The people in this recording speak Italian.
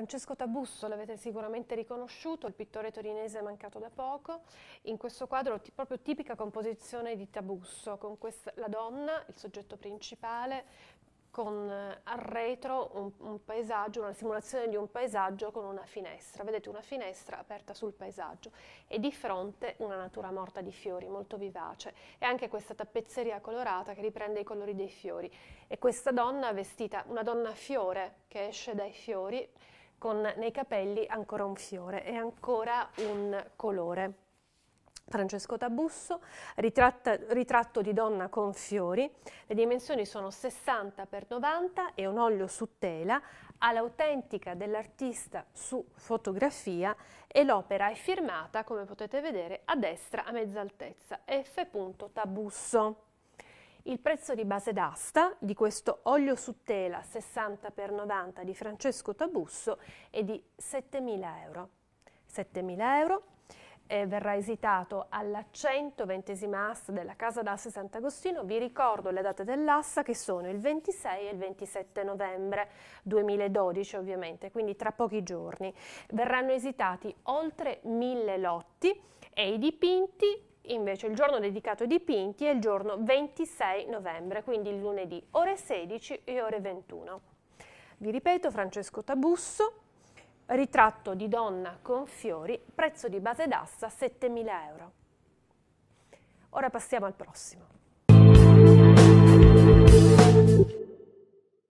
Francesco Tabusso, l'avete sicuramente riconosciuto, il pittore torinese mancato da poco. In questo quadro proprio tipica composizione di Tabusso, con questa, la donna, il soggetto principale, con eh, al retro un, un, paesaggio, una simulazione di un paesaggio con una finestra. Vedete una finestra aperta sul paesaggio e di fronte una natura morta di fiori, molto vivace. E anche questa tappezzeria colorata che riprende i colori dei fiori. E questa donna vestita, una donna a fiore che esce dai fiori, con nei capelli ancora un fiore e ancora un colore. Francesco Tabusso, ritratta, ritratto di donna con fiori, le dimensioni sono 60 x 90 e un olio su tela, ha l'autentica dell'artista su fotografia e l'opera è firmata, come potete vedere, a destra a mezza altezza, F. Tabusso. Il prezzo di base d'asta di questo olio su tela 60x90 di Francesco Tabusso è di 7.000 euro. 7.000 euro eh, verrà esitato alla 120 asta della Casa d'Asta Sant'Agostino. Vi ricordo le date dell'asta che sono il 26 e il 27 novembre 2012 ovviamente, quindi tra pochi giorni. Verranno esitati oltre 1.000 lotti e i dipinti invece il giorno dedicato ai dipinti è il giorno 26 novembre, quindi il lunedì, ore 16 e ore 21. Vi ripeto, Francesco Tabusso, ritratto di donna con fiori, prezzo di base d'assa 7.000 euro. Ora passiamo al prossimo.